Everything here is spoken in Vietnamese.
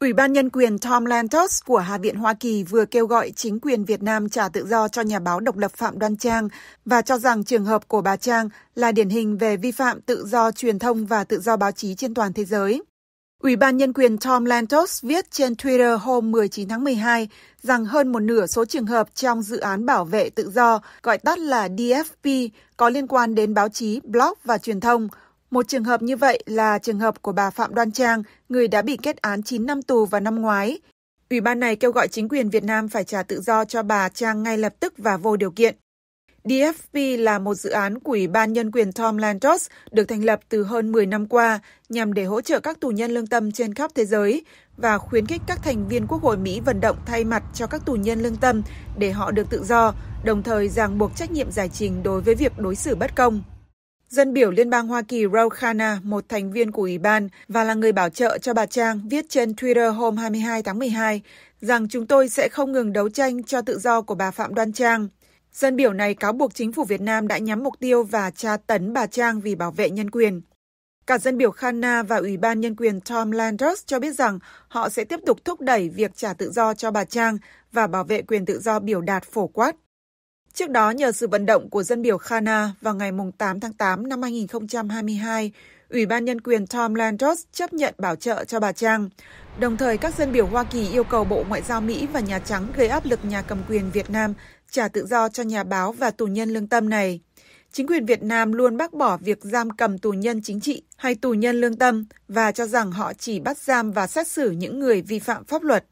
Ủy ban nhân quyền Tom Lantos của Hạ viện Hoa Kỳ vừa kêu gọi chính quyền Việt Nam trả tự do cho nhà báo độc lập Phạm Đoan Trang và cho rằng trường hợp của bà Trang là điển hình về vi phạm tự do truyền thông và tự do báo chí trên toàn thế giới. Ủy ban nhân quyền Tom Lantos viết trên Twitter hôm 19 tháng 12 rằng hơn một nửa số trường hợp trong dự án bảo vệ tự do, gọi tắt là DFP, có liên quan đến báo chí, blog và truyền thông, một trường hợp như vậy là trường hợp của bà Phạm Đoan Trang, người đã bị kết án 9 năm tù vào năm ngoái. Ủy ban này kêu gọi chính quyền Việt Nam phải trả tự do cho bà Trang ngay lập tức và vô điều kiện. DFP là một dự án của Ủy ban Nhân quyền Tom Lantos được thành lập từ hơn 10 năm qua nhằm để hỗ trợ các tù nhân lương tâm trên khắp thế giới và khuyến khích các thành viên Quốc hội Mỹ vận động thay mặt cho các tù nhân lương tâm để họ được tự do, đồng thời ràng buộc trách nhiệm giải trình đối với việc đối xử bất công. Dân biểu Liên bang Hoa Kỳ Raul Khanna, một thành viên của Ủy ban và là người bảo trợ cho bà Trang, viết trên Twitter hôm 22 tháng 12 rằng chúng tôi sẽ không ngừng đấu tranh cho tự do của bà Phạm Đoan Trang. Dân biểu này cáo buộc chính phủ Việt Nam đã nhắm mục tiêu và tra tấn bà Trang vì bảo vệ nhân quyền. Cả dân biểu Khanna và Ủy ban Nhân quyền Tom Landers cho biết rằng họ sẽ tiếp tục thúc đẩy việc trả tự do cho bà Trang và bảo vệ quyền tự do biểu đạt phổ quát. Trước đó, nhờ sự vận động của dân biểu Khana vào ngày 8 tháng 8 năm 2022, Ủy ban Nhân quyền Tom Landros chấp nhận bảo trợ cho bà Trang. Đồng thời, các dân biểu Hoa Kỳ yêu cầu Bộ Ngoại giao Mỹ và Nhà Trắng gây áp lực nhà cầm quyền Việt Nam trả tự do cho nhà báo và tù nhân lương tâm này. Chính quyền Việt Nam luôn bác bỏ việc giam cầm tù nhân chính trị hay tù nhân lương tâm và cho rằng họ chỉ bắt giam và xét xử những người vi phạm pháp luật.